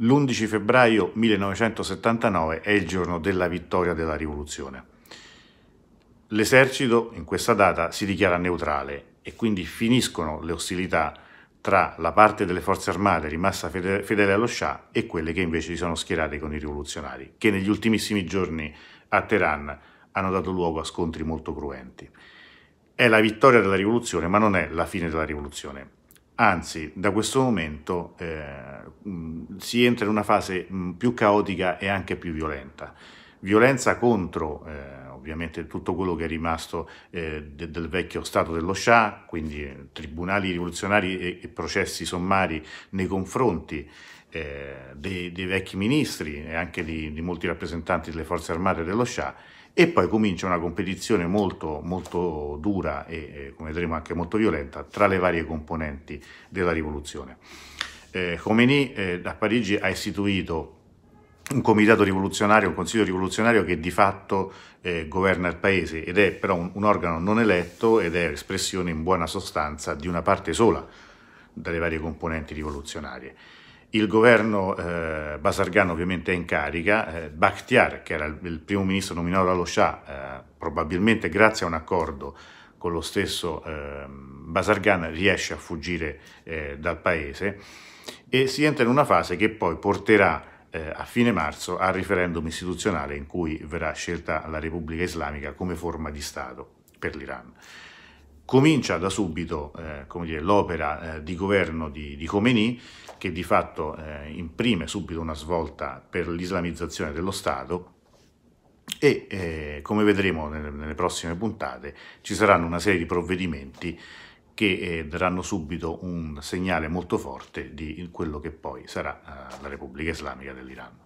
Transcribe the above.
L'11 febbraio 1979 è il giorno della vittoria della rivoluzione. L'esercito in questa data si dichiara neutrale e quindi finiscono le ostilità tra la parte delle forze armate rimasta fedele allo Shah e quelle che invece si sono schierate con i rivoluzionari, che negli ultimissimi giorni a Teheran hanno dato luogo a scontri molto cruenti. È la vittoria della rivoluzione, ma non è la fine della rivoluzione. Anzi, da questo momento eh, si entra in una fase più caotica e anche più violenta. Violenza contro... Eh, ovviamente tutto quello che è rimasto eh, de, del vecchio stato dello Shah, quindi eh, tribunali rivoluzionari e, e processi sommari nei confronti eh, dei, dei, vecchi ministri e anche di, di, molti rappresentanti delle forze armate dello Shah e poi comincia una competizione molto, molto dura e, come vedremo, anche molto violenta tra le varie componenti della rivoluzione. Eh, Khomeini eh, da Parigi ha istituito un comitato rivoluzionario, un consiglio rivoluzionario che di fatto eh, governa il paese ed è però un, un, organo non eletto ed è espressione in buona sostanza di una parte sola dalle varie componenti rivoluzionarie. Il governo eh, Basargan ovviamente è in carica, eh, Bakhtiar, che era il, il primo ministro nominato dallo Shah, eh, probabilmente grazie a un accordo con lo stesso ehm, Basargan riesce a fuggire eh, dal paese e si entra in una fase che poi porterà eh, a fine marzo al referendum istituzionale in cui verrà scelta la Repubblica Islamica come forma di Stato per l'Iran. Comincia da subito eh, l'opera eh, di governo di, di, Khomeini che di fatto eh, imprime subito una svolta per l'islamizzazione dello Stato e eh, come vedremo nelle, nelle prossime puntate ci saranno una serie di provvedimenti che eh, daranno subito un segnale molto forte di quello che poi sarà eh, la Repubblica Islamica dell'Iran.